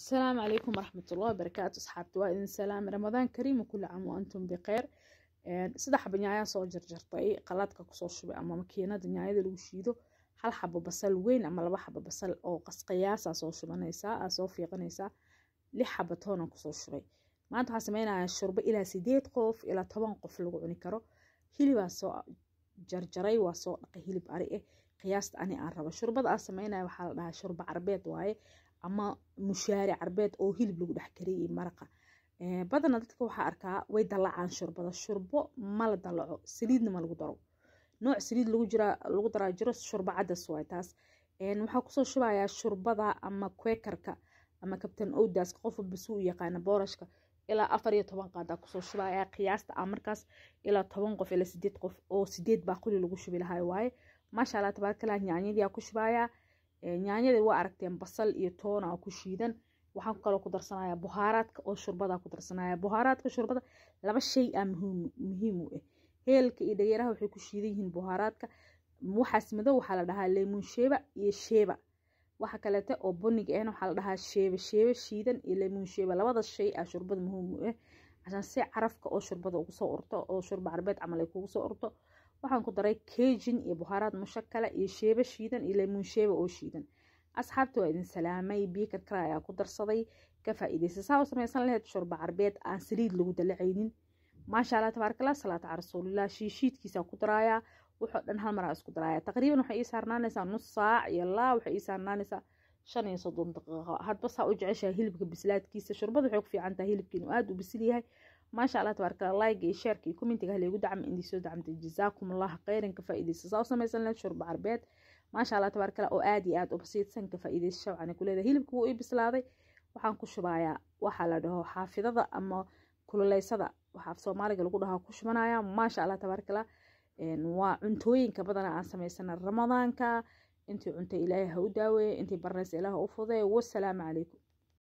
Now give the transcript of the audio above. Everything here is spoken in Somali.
السلام عليكم ورحمة الله وبركاته أصحابتي waa idin salaam ramadaan kariim kula cam waantum bikheer saddex xabo nyaaya soo jarjartay qalaadka kusoo shubay ama makiinada nyaayada lagu shiido hal xabo basal weyn ama laba xabo basal oo qasqiyaasaa soo shubanaysaa aa soo fiiqanaysaa lix xabo toona kusoo shubay maanta waxaan sameynaya shurbo ilaa sideed qof ilaa toban qof lagu cuni karo hilibaa soo jarjaray waa soo dhaqay hilib ari eh qiyaasta ani aan rabo shurbada aan sameynaya waxaa la dhahaa shurbo carbeed waaye ama mushaari carbeed oo hilib lagu dhex kariyey maraqa badana dadka waxaa arkaa way dallacaan shurbada shurbo mala dallaco saliidna ma lagu daro nooc saliid lagu daraa jiro shurbo cadas waay taas waxaa kusoo shubayaa shurbada ama kwekarka ama kabtan owdaska qofa basuu u yaqaana boorashka ilaa afar iyo toban qaadaa kusoo shubayaa qiyaasta ah markaas ilaa toban qof ilaa sideed qof oo sideed baa lagu shubi lahaa waaye maasha allah tabaarakalah nyaanyadii ku shubayaa yaanyadii waa aragteen basal iyo toona ku shiidan waxaan kaloo ku darsanaya buhaaraadka oo shurbada ku darsanaya buhaaraadka shurbada laba shay a muhiim u ah heelka iyo dhageeraha waxay ku shiidan yihiin buhaaraadka waxaas madow waxaa la dhahaa leemon sheeba iyo sheeba waxa kaleete oo buniga ahna waxaa la dhahaa sheeba sheeba shiidan iyo leemon sheeba labada shay aa shurbada muhiim u ah eh. casaan si carafka oo shurbada ugu soo urto oo shurba carbeed camal ay kugu soo urto waxaan ku daray kejin iyo buhaaraad mushakala iyo sheebo shiidan iyo lemuun sheeba oo shiidan asxaabta waa idin salaamay biyo karkara ayaa ku darsaday ka faa'iidaystay saa u samaysan lahayd shurba carbeed aan saliid lagu dalacaynin maasha allah tabaarakallah salaata cala rasuulillah shiishiidkiisaa ku daraayaa wuxuu dhan hal maraa isku daraayaa taqriiban waxay ii saarnaanaysaa nus saac iyo laa waxay ii saarnaanaysaa shan iyo soddon daqiiqo hadba saa u jeceshahay hilibka bislaadkiisa shurbada waxay ku fiican tahay hilibka aada u bisil yahay maasha allah tabaaraka allah like iyo sheerka iyo commentiga haleegu dacma indii soo dacmtay jazaakum khayran ka faa'iidaysa saa u samaysan lahayd shurba carbeed maasha allah tabaaraka oo aad iyo aad ubasiidsan ka faa'iidaysa shawcana ku hilibka wuu ii bislaaday waxaan ku shubayaa waxaa la dhaho xaafidada ama kululeysada waxaa soomaaliga lagu dhahaa ku shubanaya maasha allah tabaaraka allah waa cuntooyinka badana aan samaysana ramadaanka intii cunto ilaahay ha u daaweeye intii barnaysa ilaah u fudee wasalaamu calaykum